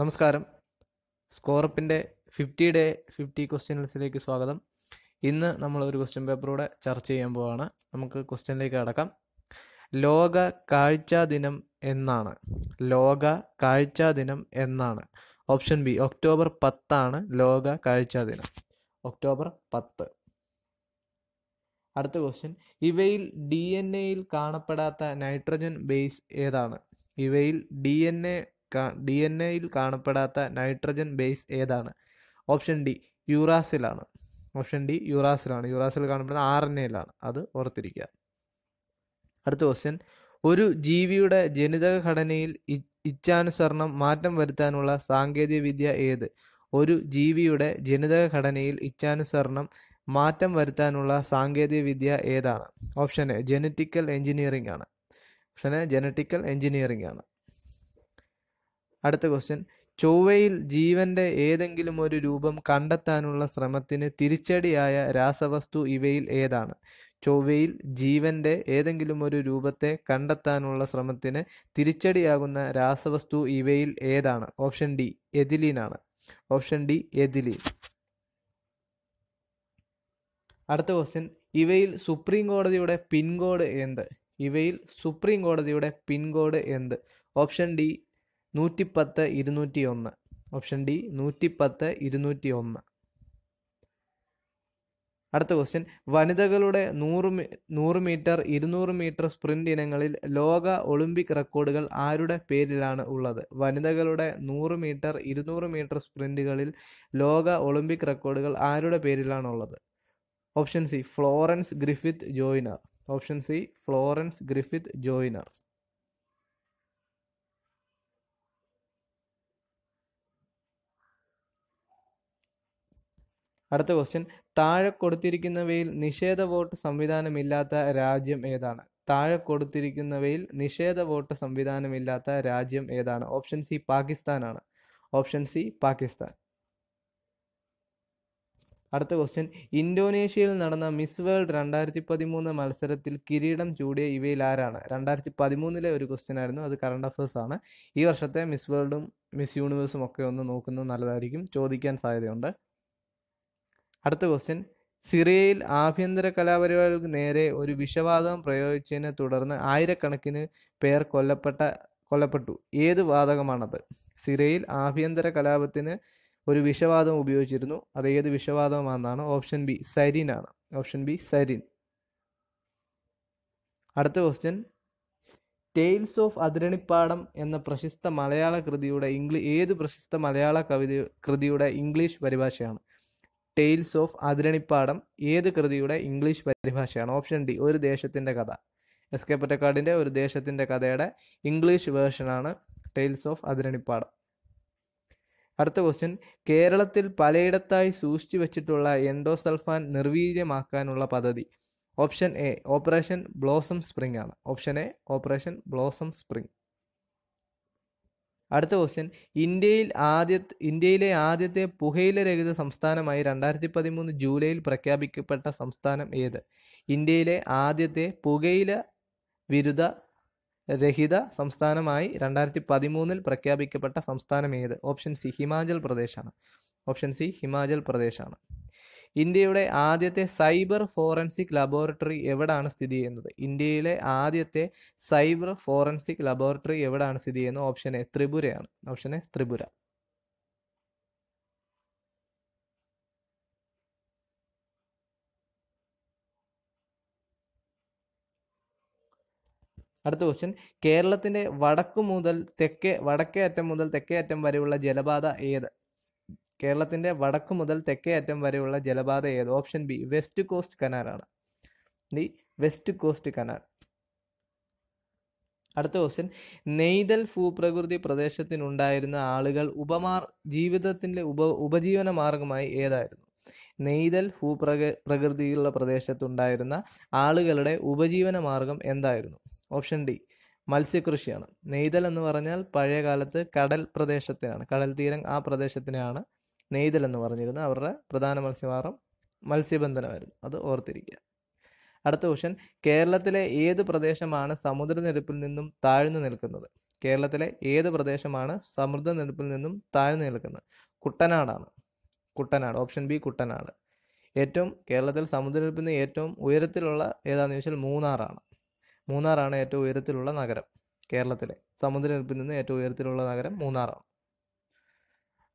നമസ്കാരം സ്കോറപ്പിൻ്റെ fifty day fifty ക്വസ്റ്റ്യൻസിലേക്ക് സ്വാഗതം ഇന്ന് നമ്മൾ ഒരു ക്വസ്റ്റ്യൻ പേപ്പറൂടെ ചർച്ച ചെയ്യാൻ പോവാണ് നമുക്ക് ക്വസ്റ്റ്യനിലേക്ക് കടക്കാം ലോക കാഴ്ചാ ദിനം എന്നാണ് ലോക കാഴ്ചാ ദിനം എന്നാണ് ഓപ്ഷൻ ബി ഒക്ടോബർ പത്താണ് ലോക കാഴ്ചാ ദിനം ഒക്ടോബർ പത്ത് അടുത്ത ക്വസ്റ്റ്യൻ ഇവയിൽ ഡി എൻ എയിൽ കാണപ്പെടാത്ത നൈട്രജൻ ബേസ് ഏതാണ് ഇവയിൽ D N A D N എയിൽ കാണപ്പെടാത്ത നൈട്രജൻ ബേസ് ഏതാണ് ഓപ്ഷൻ ഡി യുറാസിലാണ് ഓപ്ഷൻ ഡി യുറാസിലാണ് യൂറാസിൽ കാണപ്പെടുന്ന ആർ എൻ എയിലാണ് അത് ഓർത്തിരിക്കുക അടുത്ത ക്വസ്റ്റ്യൻ ഒരു ജീവിയുടെ ജനിതക ഘടനയിൽ ഇച്ഛാനുസരണം മാറ്റം വരുത്താനുള്ള സാങ്കേതിക വിദ്യ ഏത് ഒരു ജീവിയുടെ ജനിതക ഘടനയിൽ ഇച്ഛാനുസരണം മാറ്റം വരുത്താനുള്ള സാങ്കേതിക വിദ്യ ഏതാണ് ഓപ്ഷൻ എ ജനറ്റിക്കൽ എഞ്ചിനീയറിംഗ് ആണ് ഓപ്ഷൻ എ ജനറ്റിക്കൽ എഞ്ചിനീയറിംഗ് ആണ് അടുത്ത ക്വസ്റ്റ്യൻ ചൊവ്വയിൽ ജീവന്റെ ഏതെങ്കിലും ഒരു രൂപം കണ്ടെത്താനുള്ള ശ്രമത്തിന് തിരിച്ചടിയായ രാസവസ്തു ഇവയിൽ ഏതാണ് ചൊവ്വയിൽ ജീവന്റെ ഏതെങ്കിലും ഒരു രൂപത്തെ കണ്ടെത്താനുള്ള ശ്രമത്തിന് തിരിച്ചടിയാകുന്ന രാസവസ്തു ഇവയിൽ ഏതാണ് ഓപ്ഷൻ ഡി എതിലീനാണ് ഓപ്ഷൻ ഡി എതിലീൻ അടുത്ത ക്വസ്റ്റ്യൻ ഇവയിൽ സുപ്രീം കോടതിയുടെ പിൻകോഡ് എന്ത് ഇവയിൽ സുപ്രീം കോടതിയുടെ പിൻകോഡ് എന്ത് ഓപ്ഷൻ ഡി നൂറ്റിപ്പത്ത് ഇരുന്നൂറ്റി ഒന്ന് ഓപ്ഷൻ ഡി നൂറ്റിപ്പത്ത് ഇരുന്നൂറ്റി ഒന്ന് അടുത്ത ക്വസ്റ്റ്യൻ വനിതകളുടെ നൂറ് നൂറ് മീറ്റർ ഇരുന്നൂറ് മീറ്റർ സ്പ്രിന്റ് ഇനങ്ങളിൽ ലോക ഒളിമ്പിക് റെക്കോർഡുകൾ ആരുടെ പേരിലാണ് ഉള്ളത് വനിതകളുടെ നൂറ് മീറ്റർ ഇരുന്നൂറ് മീറ്റർ സ്പ്രിന്റുകളിൽ ലോക ഒളിമ്പിക് റെക്കോർഡുകൾ ആരുടെ പേരിലാണുള്ളത് option C Florence Griffith Joyner option C Florence Griffith Joyner അടുത്ത ക്വസ്റ്റ്യൻ താഴെ കൊടുത്തിരിക്കുന്നവയിൽ നിഷേധ വോട്ട് സംവിധാനമില്ലാത്ത രാജ്യം ഏതാണ് താഴെ കൊടുത്തിരിക്കുന്നവയിൽ നിഷേധ വോട്ട് സംവിധാനമില്ലാത്ത രാജ്യം ഏതാണ് ഓപ്ഷൻ സി പാകിസ്ഥാനാണ് ഓപ്ഷൻ സി പാകിസ്ഥാൻ അടുത്ത ക്വസ്റ്റ്യൻ ഇന്തോനേഷ്യയിൽ നടന്ന മിസ് വേൾഡ് രണ്ടായിരത്തി പതിമൂന്ന് മത്സരത്തിൽ കിരീടം ചൂടിയ ഇവയിൽ ആരാണ് രണ്ടായിരത്തി പതിമൂന്നിലെ ഒരു ക്വസ്റ്റ്യൻ ആയിരുന്നു അത് കറണ്ട് അഫേഴ്സ് ആണ് ഈ വർഷത്തെ മിസ് വേൾഡും മിസ് യൂണിവേഴ്സും ഒക്കെ ഒന്ന് നോക്കുന്നത് നല്ലതായിരിക്കും ചോദിക്കാൻ സാധ്യതയുണ്ട് അടുത്ത ക്വസ്റ്റ്യൻ സിറിയയിൽ ആഭ്യന്തര കലാപരിപാടികൾക്ക് നേരെ ഒരു വിഷവാതകം പ്രയോഗിച്ചതിനെ തുടർന്ന് ആയിരക്കണക്കിന് പേർ കൊല്ലപ്പെട്ട കൊല്ലപ്പെട്ടു ഏത് വാതകമാണത് സിറിയയിൽ ആഭ്യന്തര കലാപത്തിന് ഒരു വിഷവാതകം ഉപയോഗിച്ചിരുന്നു അത് ഏത് വിഷവാതകമാണെന്നാണ് ഓപ്ഷൻ ബി സരിൻ ആണ് ഓപ്ഷൻ ബി സരിൻ അടുത്ത ക്വസ്റ്റ്യൻ ടെയിൽസ് ഓഫ് അതിരണിപ്പാടം എന്ന പ്രശസ്ത മലയാള കൃതിയുടെ ഇംഗ്ലീഷ് ഏത് പ്രശസ്ത മലയാള കവിത കൃതിയുടെ ഇംഗ്ലീഷ് പരിഭാഷയാണ് ടെയിൽസ് ഓഫ് അതിരണിപ്പാടം ഏത് കൃതിയുടെ ഇംഗ്ലീഷ് പരിഭാഷയാണ് ഓപ്ഷൻ ഡി ഒരു ദേശത്തിൻ്റെ കഥ എസ് കെ പൊറ്റക്കാടിൻ്റെ ഒരു ദേശത്തിൻ്റെ കഥയുടെ ഇംഗ്ലീഷ് വേർഷനാണ് ടെയിൽസ് ഓഫ് അതിരണിപ്പാടം അടുത്ത ക്വസ്റ്റ്യൻ കേരളത്തിൽ പലയിടത്തായി സൂക്ഷിച്ചു വെച്ചിട്ടുള്ള എൻഡോസൾഫാൻ നിർവീര്യമാക്കാനുള്ള പദ്ധതി option A operation blossom spring ആണ് option A operation blossom spring അടുത്ത ക്വസ്റ്റ്യൻ ഇന്ത്യയിൽ ആദ്യ ഇന്ത്യയിലെ ആദ്യത്തെ രഹിത സംസ്ഥാനമായി രണ്ടായിരത്തി പതിമൂന്ന് ജൂലൈയിൽ പ്രഖ്യാപിക്കപ്പെട്ട സംസ്ഥാനം ഏത് ഇന്ത്യയിലെ ആദ്യത്തെ പുകയില വിരുദ്ധ രഹിത സംസ്ഥാനമായി രണ്ടായിരത്തി പതിമൂന്നിൽ പ്രഖ്യാപിക്കപ്പെട്ട സംസ്ഥാനം ഏത് ഓപ്ഷൻ സി ഹിമാചൽ പ്രദേശാണ് ഓപ്ഷൻ സി ഹിമാചൽ പ്രദേശാണ് ഇന്ത്യയുടെ ആദ്യത്തെ സൈബർ ഫോറൻസിക് ലബോറട്ടറി എവിടാണ് സ്ഥിതി ചെയ്യുന്നത് ഇന്ത്യയിലെ ആദ്യത്തെ സൈബർ ഫോറൻസിക് ലബോറട്ടറി എവിടാണ് സ്ഥിതി ചെയ്യുന്നത് ഓപ്ഷൻ എ ത്രിപുരയാണ് ഓപ്ഷൻ എ ത്രിപുര അടുത്ത ക്വസ്റ്റ്യൻ കേരളത്തിന്റെ വടക്കു മുതൽ തെക്കേ വടക്കേ അറ്റം മുതൽ തെക്കേ അറ്റം വരെയുള്ള ജലപാത ഏത് കേരളത്തിന്റെ വടക്കു മുതൽ തെക്കേ അറ്റം വരെയുള്ള ജലപാത ഏത് ഓപ്ഷൻ ബി വെസ്റ്റ് കോസ്റ്റ് കനാലാണ് ദി വെസ്റ്റ് കോസ്റ്റ് കനാൽ അടുത്ത ക്വസ്റ്റ്യൻ നെയ്തൽ ഭൂപ്രകൃതി പ്രദേശത്തിനുണ്ടായിരുന്ന ആളുകൾ ഉപമാർ ജീവിതത്തിൻ്റെ ഉപ ഉപജീവന മാർഗമായി ഏതായിരുന്നു നെയ്തൽ ഭൂപ്രക പ്രകൃതിയുള്ള പ്രദേശത്തുണ്ടായിരുന്ന ആളുകളുടെ ഉപജീവന മാർഗം എന്തായിരുന്നു ഓപ്ഷൻ ഡി മത്സ്യകൃഷിയാണ് നെയ്തൽ എന്ന് പറഞ്ഞാൽ പഴയ കടൽ പ്രദേശത്തിനാണ് കടൽ തീരം ആ പ്രദേശത്തിനാണ് നെയ്തൽ എന്ന് പറഞ്ഞിരുന്ന അവരുടെ പ്രധാന മത്സ്യമാർഗം മത്സ്യബന്ധനമായിരുന്നു അത് ഓർത്തിരിക്കുക അടുത്ത ക്വസ്റ്റ്യൻ കേരളത്തിലെ ഏത് പ്രദേശമാണ് സമുദ്രനിരപ്പിൽ നിന്നും താഴ്ന്നു നിൽക്കുന്നത് കേരളത്തിലെ ഏത് പ്രദേശമാണ് സമുദ്രനിരപ്പിൽ നിന്നും താഴ്ന്നു നിൽക്കുന്നത് കുട്ടനാടാണ് കുട്ടനാട് ഓപ്ഷൻ ബി കുട്ടനാട് ഏറ്റവും കേരളത്തിൽ സമുദ്രനിരപ്പിൽ നിന്ന് ഏറ്റവും ഉയരത്തിലുള്ള ഏതാണെന്ന് ചോദിച്ചാൽ മൂന്നാറാണ് മൂന്നാറാണ് ഏറ്റവും ഉയരത്തിലുള്ള നഗരം കേരളത്തിലെ സമുദ്രനിരപ്പിൽ നിന്ന് ഏറ്റവും ഉയരത്തിലുള്ള നഗരം മൂന്നാറാണ്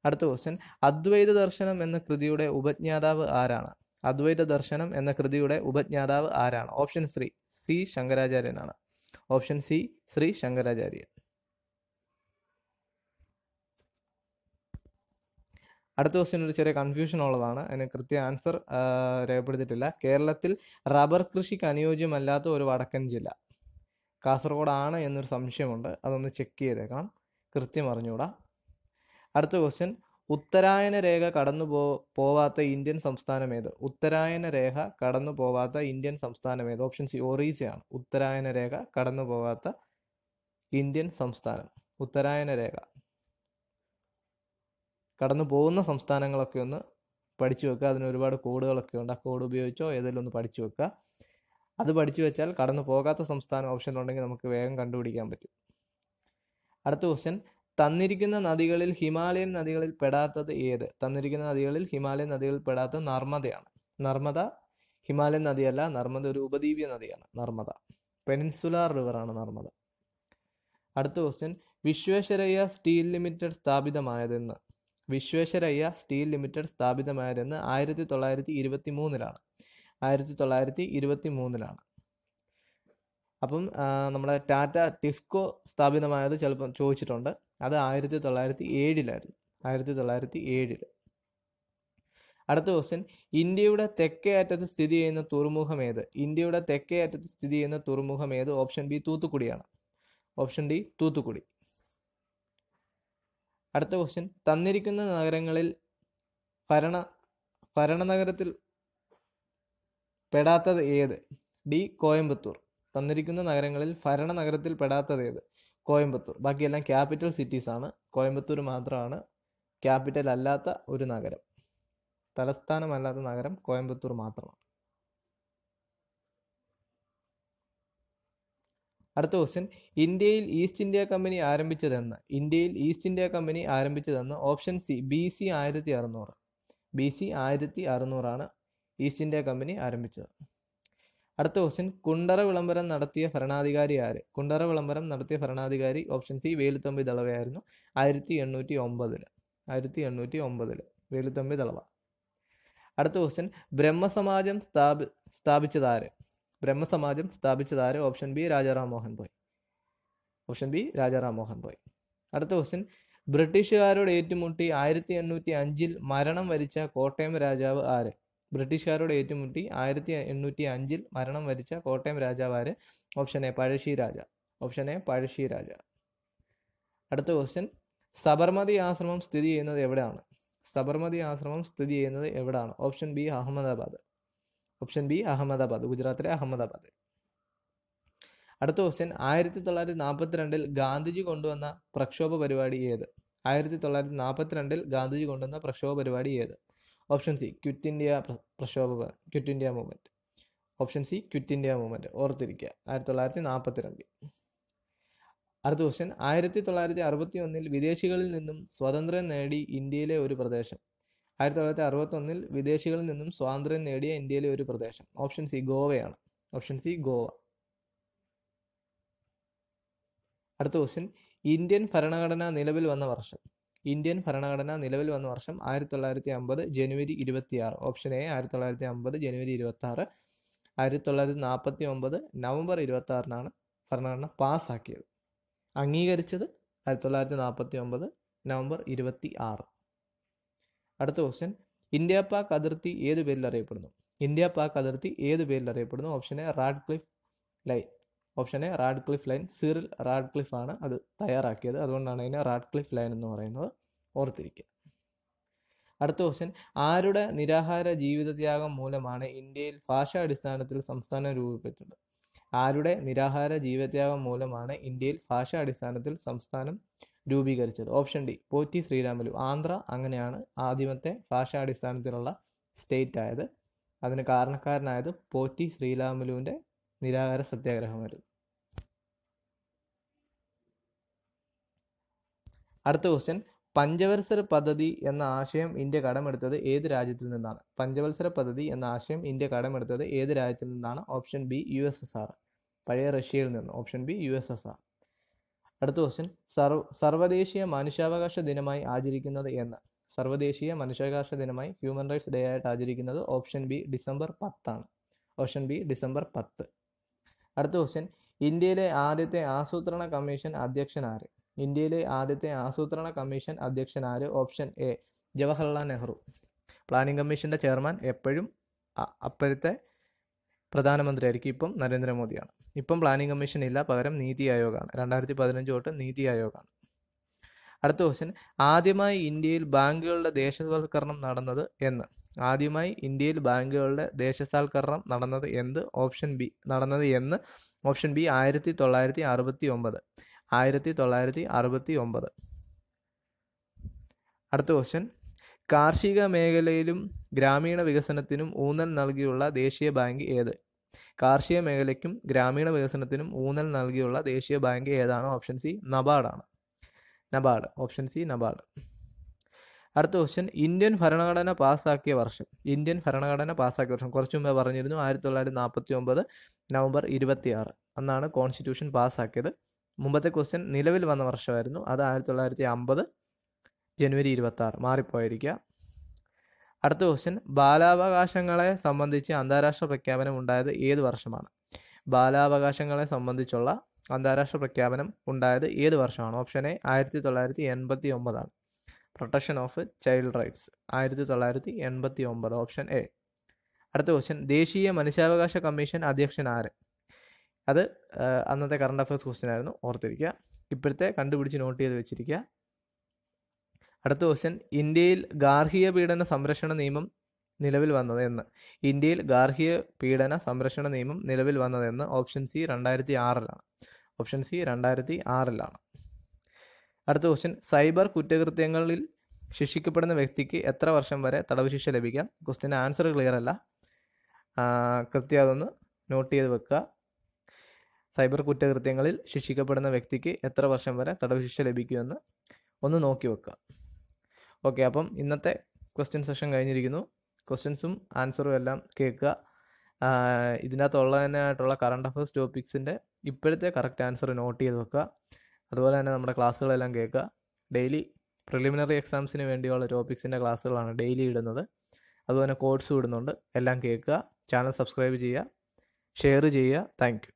അടുത്ത ക്വസ്റ്റ്യൻ അദ്വൈത ദർശനം എന്ന കൃതിയുടെ ഉപജ്ഞാതാവ് ആരാണ് അദ്വൈത ദർശനം എന്ന കൃതിയുടെ ഉപജ്ഞാതാവ് ആരാണ് ഓപ്ഷൻ ശ്രീ സി ശങ്കരാചാര്യനാണ് ഓപ്ഷൻ സി ശ്രീ ശങ്കരാചാര്യൻ അടുത്ത ക്വസ്റ്റ്യൻ ഒരു ചെറിയ കൺഫ്യൂഷൻ ഉള്ളതാണ് അതിന് കൃത്യ ആൻസർ രേഖപ്പെടുത്തിയിട്ടില്ല കേരളത്തിൽ റബ്ബർ കൃഷിക്ക് അനുയോജ്യമല്ലാത്ത ഒരു വടക്കൻ ജില്ല കാസർഗോഡാണ് എന്നൊരു സംശയമുണ്ട് അതൊന്ന് ചെക്ക് ചെയ്തേക്കാം കൃത്യം അറിഞ്ഞുകൂടാ അടുത്ത ക്വസ്റ്റ്യൻ ഉത്തരായന രേഖ കടന്നു പോ പോവാത്ത ഇന്ത്യൻ സംസ്ഥാനം ഏത് ഉത്തരായന രേഖ കടന്നു പോവാത്ത ഇന്ത്യൻ സംസ്ഥാനം ഏത് ഓപ്ഷൻ സി ഒറീസയാണ് ഉത്തരായന രേഖ കടന്നു പോവാത്ത ഇന്ത്യൻ സംസ്ഥാനം ഉത്തരായന രേഖ കടന്നു പോകുന്ന സംസ്ഥാനങ്ങളൊക്കെ ഒന്ന് പഠിച്ചു വെക്കുക അതിന് ഒരുപാട് കോഡുകളൊക്കെ ഉണ്ട് ആ കോഡ് ഉപയോഗിച്ചോ ഏതെങ്കിലും ഒന്ന് പഠിച്ചു വെക്കുക അത് പഠിച്ചു വെച്ചാൽ കടന്നു പോകാത്ത സംസ്ഥാനം ഉണ്ടെങ്കിൽ നമുക്ക് വേഗം കണ്ടുപിടിക്കാൻ പറ്റും അടുത്ത ക്വസ്റ്റ്യൻ തന്നിരിക്കുന്ന നദികളിൽ ഹിമാലയൻ നദികളിൽ പെടാത്തത് ഏത് തന്നിരിക്കുന്ന നദികളിൽ ഹിമാലയൻ നദികളിൽ പെടാത്തത് നർമ്മദയാണ് നർമ്മദ ഹിമാലയൻ നദിയല്ല നർമ്മദ ഒരു ഉപദ്വീപ്യ നദിയാണ് നർമ്മദ പെനിൻസുലാർ റിവറാണ് നർമ്മദ അടുത്ത ക്വസ്റ്റ്യൻ വിശ്വേശ്വരയ്യ സ്റ്റീൽ ലിമിറ്റഡ് സ്ഥാപിതമായതെന്ന് വിശ്വേശ്വരയ്യ സ്റ്റീൽ ലിമിറ്റഡ് സ്ഥാപിതമായതെന്ന് ആയിരത്തി തൊള്ളായിരത്തി ഇരുപത്തി മൂന്നിലാണ് ആയിരത്തി തൊള്ളായിരത്തി ഇരുപത്തി മൂന്നിലാണ് അപ്പം നമ്മുടെ ടാറ്റ ടിസ്കോ സ്ഥാപിതമായത് ചിലപ്പം ചോദിച്ചിട്ടുണ്ട് അത് ആയിരത്തി തൊള്ളായിരത്തി ഏഴിലായിരുന്നു ആയിരത്തി തൊള്ളായിരത്തി ഏഴിൽ അടുത്ത ക്വസ്റ്റ്യൻ ഇന്ത്യയുടെ തെക്കേ അറ്റത്ത് സ്ഥിതി ചെയ്യുന്ന തുറമുഖം ഏത് ഇന്ത്യയുടെ തെക്കേ അറ്റത്ത് സ്ഥിതി ചെയ്യുന്ന തുറമുഖം ഏത് ഓപ്ഷൻ ബി തൂത്തുക്കുടിയാണ് ഓപ്ഷൻ ഡി തൂത്തുക്കുടി അടുത്ത ക്വസ്റ്റ്യൻ തന്നിരിക്കുന്ന നഗരങ്ങളിൽ ഭരണ ഭരണനഗരത്തിൽ പെടാത്തത് ഏത് ഡി കോയമ്പത്തൂർ തന്നിരിക്കുന്ന നഗരങ്ങളിൽ ഭരണനഗരത്തിൽ പെടാത്തത് ഏത് കോയമ്പത്തൂർ ബാക്കിയെല്ലാം ക്യാപിറ്റൽ സിറ്റീസ് ആണ് കോയമ്പത്തൂർ മാത്രമാണ് ക്യാപിറ്റൽ അല്ലാത്ത ഒരു നഗരം തലസ്ഥാനമല്ലാത്ത നഗരം കോയമ്പത്തൂർ മാത്രമാണ് അടുത്ത ക്വസ്റ്റ്യൻ ഇന്ത്യയിൽ ഈസ്റ്റ് ഇന്ത്യ കമ്പനി ആരംഭിച്ചതെന്ന് ഇന്ത്യയിൽ ഈസ്റ്റ് ഇന്ത്യ കമ്പനി ആരംഭിച്ചതെന്ന് ഓപ്ഷൻ സി ബി സി ആയിരത്തി അറുന്നൂറ് ബി സി ആയിരത്തി അറുന്നൂറാണ് ഈസ്റ്റ് ഇന്ത്യ കമ്പനി ആരംഭിച്ചത് അടുത്ത ക്വസ്റ്റ്യൻ കുണ്ടറ വിളംബരം നടത്തിയ ഭരണാധികാരി ആര് കുണ്ടറ വിളംബരം നടത്തിയ ഭരണാധികാരി ഓപ്ഷൻ സി വേലുത്തമ്പി ദളവയായിരുന്നു ആയിരത്തി എണ്ണൂറ്റി ഒമ്പതിൽ ആയിരത്തി എണ്ണൂറ്റി ഒമ്പതിൽ വേലുത്തമ്പി ദളവ അടുത്ത ക്വസ്റ്റ്യൻ ബ്രഹ്മസമാജം സ്ഥാപി സ്ഥാപിച്ചതാര് ബ്രഹ്മസമാജം സ്ഥാപിച്ചതാര് option B Rajaram Mohan Roy option B Rajaram Mohan Roy അടുത്ത ക്വസ്റ്റ്യൻ ബ്രിട്ടീഷുകാരോട് ഏറ്റുമുട്ടി ആയിരത്തി എണ്ണൂറ്റി അഞ്ചിൽ മരണം വരിച്ച കോട്ടയം രാജാവ് ആര് ബ്രിട്ടീഷുകാരോട് ഏറ്റുമുട്ടി ആയിരത്തി എണ്ണൂറ്റി അഞ്ചിൽ മരണം വരിച്ച കോട്ടയം രാജാവാര് option A Pazhassi Raja option A Pazhassi Raja അടുത്ത ക്വസ്റ്റ്യൻ സബർമതി ആശ്രമം സ്ഥിതി ചെയ്യുന്നത് എവിടെയാണ് സബർമതി ആശ്രമം സ്ഥിതി ചെയ്യുന്നത് എവിടെയാണ് option B Ahmedabad option B Ahmedabad ഗുജറാത്തിലെ അഹമ്മദാബാദ് അടുത്ത ക്വസ്റ്റ്യൻ ആയിരത്തി തൊള്ളായിരത്തി നാൽപ്പത്തിരണ്ടിൽ ഗാന്ധിജി കൊണ്ടുവന്ന പ്രക്ഷോഭ പരിപാടി ഏത് ആയിരത്തി തൊള്ളായിരത്തി നാൽപ്പത്തിരണ്ടിൽ ഗാന്ധിജി കൊണ്ടുവന്ന പ്രക്ഷോഭ പരിപാടി ഏത് ഓപ്ഷൻ സി ക്വിറ്റ് ഇന്ത്യ പ്രക്ഷോഭ quit India movement option C quit India movement ഓർത്തിരിക്കുക ആയിരത്തി തൊള്ളായിരത്തി രണ്ടിൽ അടുത്ത ക്വസ്റ്റ്യൻ ആയിരത്തി തൊള്ളായിരത്തി അറുപത്തി ഒന്നിൽ വിദേശികളിൽ നിന്നും സ്വാതന്ത്ര്യം നേടി ഇന്ത്യയിലെ ഒരു പ്രദേശം ആയിരത്തി തൊള്ളായിരത്തി അറുപത്തൊന്നിൽ വിദേശികളിൽ നിന്നും സ്വാതന്ത്ര്യം നേടിയ ഇന്ത്യയിലെ ഒരു പ്രദേശം ഓപ്ഷൻ സി ഗോവയാണ് ഓപ്ഷൻ സി ഗോവ അടുത്ത ക്വസ്റ്റ്യൻ ഇന്ത്യൻ ഭരണഘടന നിലവിൽ വന്ന വർഷം ഇന്ത്യൻ ഭരണഘടന നിലവിൽ വന്ന വർഷം ആയിരത്തി തൊള്ളായിരത്തി അമ്പത് ജനുവരി ഇരുപത്തിയാറ് ഓപ്ഷൻ എ ആയിരത്തി തൊള്ളായിരത്തി അമ്പത് ജനുവരി ഇരുപത്തി ആയിരത്തി തൊള്ളായിരത്തി നാൽപ്പത്തി ഒമ്പത് നവംബർ ഇരുപത്തി ആറിനാണ് ഭരണഘടന പാസ്സാക്കിയത് അംഗീകരിച്ചത് ആയിരത്തി തൊള്ളായിരത്തി നാൽപ്പത്തി ഒമ്പത് നവംബർ ഇരുപത്തി ആറ് അടുത്ത ക്വസ്റ്റ്യൻ ഇന്ത്യ പാക് അതിർത്തി ഏത് പേരിൽ അറിയപ്പെടുന്നു ഇന്ത്യ പാക് അതിർത്തി ഏത് പേരിൽ അറിയപ്പെടുന്നു option A Radcliffe line option A Radcliffe line Cyril Cliff ആണ് അത് തയ്യാറാക്കിയത് അതുകൊണ്ടാണ് അതിനെ ക്ലിഫ് ലൈൻ എന്ന് പറയുന്നത് ഓർത്തിരിക്കുക അടുത്ത ക്വസ്റ്റ്യൻ ആരുടെ നിരാഹാര ജീവിതത്യാഗം മൂലമാണ് ഇന്ത്യയിൽ അടിസ്ഥാനത്തിൽ സംസ്ഥാനം രൂപപ്പെട്ടത് ആരുടെ നിരാഹാര ജീവിതത്യാഗം മൂലമാണ് ഇന്ത്യയിൽ അടിസ്ഥാനത്തിൽ സംസ്ഥാനം രൂപീകരിച്ചത് ഓപ്ഷൻ ഡി പോറ്റി ശ്രീരാമലു ആന്ധ്ര അങ്ങനെയാണ് ആദ്യമത്തെ അടിസ്ഥാനത്തിലുള്ള സ്റ്റേറ്റ് ആയത് അതിന് കാരണക്കാരനായത് പോറ്റി ശ്രീരാമലുവിൻ്റെ നിരാഹാര സത്യാഗ്രഹമായിരുന്നു അടുത്ത ക്വസ്റ്റ്യൻ പഞ്ചവത്സര പദ്ധതി എന്ന ആശയം ഇന്ത്യ കടമെടുത്തത് ഏത് രാജ്യത്തിൽ നിന്നാണ് പഞ്ചവത്സര പദ്ധതി എന്ന ആശയം ഇന്ത്യ കടമെടുത്തത് ഏത് രാജ്യത്തിൽ നിന്നാണ് option B U S S R പഴയ റഷ്യയിൽ നിന്ന് option B U S S R അടുത്ത ക്വസ്റ്റ്യൻ സർവ സർവദേശീയ മനുഷ്യാവകാശ ദിനമായി ആചരിക്കുന്നത് എന്ന് സർവദേശീയ മനുഷ്യാവകാശ ദിനമായി ഹ്യൂമൻ റൈറ്റ്സ് ഡേ ആയിട്ട് ആചരിക്കുന്നത് ഓപ്ഷൻ ബി ഡിസംബർ പത്താണ് ഓപ്ഷൻ ബി ഡിസംബർ പത്ത് അടുത്ത ക്വസ്റ്റ്യൻ ഇന്ത്യയിലെ ആദ്യത്തെ ആസൂത്രണ കമ്മീഷൻ അധ്യക്ഷൻ ആര് ഇന്ത്യയിലെ ആദ്യത്തെ ആസൂത്രണ കമ്മീഷൻ അധ്യക്ഷൻ ആര് option A Jawaharlal Nehru planning കമ്മീഷൻ്റെ ചെയർമാൻ എപ്പോഴും അപ്പോഴത്തെ ആയിരിക്കും ഇപ്പം നരേന്ദ്രമോദിയാണ് ഇപ്പം പ്ലാനിംഗ് കമ്മീഷൻ ഇല്ല പകരം നീതി ആയോഗാണ് രണ്ടായിരത്തി പതിനഞ്ച് തൊട്ട് നീതി ആയോഗാണ് അടുത്ത ക്വസ്റ്റ്യൻ ആദ്യമായി ഇന്ത്യയിൽ ബാങ്കുകളുടെ ദേശസാൽക്കരണം നടന്നത് എന്ന് ആദ്യമായി ഇന്ത്യയിൽ ബാങ്കുകളുടെ ദേശസാൽക്കരണം നടന്നത് എന്ത് ഓപ്ഷൻ ബി നടന്നത് എന്ന് ഓപ്ഷൻ ബി ആയിരത്തി തൊള്ളായിരത്തി അറുപത്തി ഒമ്പത് ആയിരത്തി തൊള്ളായിരത്തി അറുപത്തി ഒമ്പത് അടുത്ത ക്വസ്റ്റ്യൻ കാർഷിക മേഖലയിലും ഗ്രാമീണ വികസനത്തിനും ഊന്നൽ നൽകിയുള്ള ദേശീയ ബാങ്ക് ഏത് കാർഷിക മേഖലയ്ക്കും ഗ്രാമീണ വികസനത്തിനും ഊന്നൽ നൽകിയുള്ള ദേശീയ ബാങ്ക് ഏതാണ് ഓപ്ഷൻ സി നബാഡാണ് നബാർഡ് ഓപ്ഷൻ സി നബാർഡ് അടുത്ത ക്വസ്റ്റ്യൻ ഇന്ത്യൻ ഭരണഘടന പാസ്സാക്കിയ വർഷം ഇന്ത്യൻ ഭരണഘടന പാസ്സാക്കിയ വർഷം കുറച്ച് മുമ്പേ പറഞ്ഞിരുന്നു ആയിരത്തി തൊള്ളായിരത്തി നാൽപ്പത്തി ഒമ്പത് നവംബർ ഇരുപത്തിയാറ് അന്നാണ് കോൺസ്റ്റിറ്റ്യൂഷൻ പാസ്സാക്കിയത് മുമ്പത്തെ ക്വസ്റ്റ്യൻ നിലവിൽ വന്ന വർഷമായിരുന്നു അത് ആയിരത്തി തൊള്ളായിരത്തി അമ്പത് ജനുവരി ഇരുപത്തി ആറ് മാറിപ്പോയിരിക്കുക അടുത്ത ക്വസ്റ്റ്യൻ ബാലാവകാശങ്ങളെ സംബന്ധിച്ച് അന്താരാഷ്ട്ര പ്രഖ്യാപനം ഉണ്ടായത് ഏത് വർഷമാണ് ബാലാവകാശങ്ങളെ സംബന്ധിച്ചുള്ള അന്താരാഷ്ട്ര പ്രഖ്യാപനം ഉണ്ടായത് ഏത് വർഷമാണ് ഓപ്ഷൻ എ ആയിരത്തി തൊള്ളായിരത്തി എൺപത്തി ഒമ്പതാണ് പ്രൊട്ടക്ഷൻ ഓഫ് ചൈൽഡ് റൈറ്റ്സ് ആയിരത്തി തൊള്ളായിരത്തി എൺപത്തി ഒമ്പത് ഓപ്ഷൻ എ അടുത്ത ക്വസ്റ്റ്യൻ ദേശീയ മനുഷ്യാവകാശ കമ്മീഷൻ അധ്യക്ഷൻ ആര് അത് അന്നത്തെ കറണ്ട് അഫയേഴ്സ് ക്വസ്റ്റ്യൻ ആയിരുന്നു ഓർത്തിരിക്കുക ഇപ്പോഴത്തെ കണ്ടുപിടിച്ച് നോട്ട് ചെയ്ത് വെച്ചിരിക്കുക അടുത്ത ക്വസ്റ്റ്യൻ ഇന്ത്യയിൽ ഗാർഹിക പീഡന സംരക്ഷണ നിയമം നിലവിൽ എന്ന് ഇന്ത്യയിൽ ഗാർഹിക പീഡന സംരക്ഷണ നിയമം നിലവിൽ എന്ന് ഓപ്ഷൻ സി രണ്ടായിരത്തി ആറിലാണ് ഓപ്ഷൻ സി രണ്ടായിരത്തി ആറിലാണ് അടുത്ത ക്വസ്റ്റ്യൻ സൈബർ കുറ്റകൃത്യങ്ങളിൽ ശിക്ഷിക്കപ്പെടുന്ന വ്യക്തിക്ക് എത്ര വർഷം വരെ തടവ് ശിക്ഷ ലഭിക്കാം ക്വസ്റ്റ്യൻ ആൻസർ ക്ലിയർ അല്ല കൃത്യം അതൊന്ന് നോട്ട് ചെയ്ത് വെക്കുക സൈബർ കുറ്റകൃത്യങ്ങളിൽ ശിക്ഷിക്കപ്പെടുന്ന വ്യക്തിക്ക് എത്ര വർഷം വരെ തടവ് ശിക്ഷ ലഭിക്കുമെന്ന് ഒന്ന് നോക്കി വെക്കുക ഓക്കെ അപ്പം ഇന്നത്തെ ക്വസ്റ്റ്യൻ സെഷൻ കഴിഞ്ഞിരിക്കുന്നു ക്വസ്റ്റ്യൻസും ആൻസറും എല്ലാം കേൾക്കുക ആയിട്ടുള്ള കറണ്ട് അഫയേഴ്സ് ടോപ്പിക്സിൻ്റെ ഇപ്പോഴത്തെ കറക്റ്റ് ആൻസർ നോട്ട് ചെയ്ത് വെക്കുക അതുപോലെ തന്നെ നമ്മുടെ ക്ലാസ്സുകളെല്ലാം കേൾക്കുക ഡെയിലി പ്രിലിമിനറി എക്സാംസിന് വേണ്ടിയുള്ള ടോപ്പിക്സിൻ്റെ ക്ലാസ്സുകളാണ് ഡെയിലി ഇടുന്നത് അതുപോലെ കോഴ്സും ഇടുന്നുണ്ട് എല്ലാം കേൾക്കുക ചാനൽ സബ്സ്ക്രൈബ് ചെയ്യുക ഷെയർ ചെയ്യുക താങ്ക്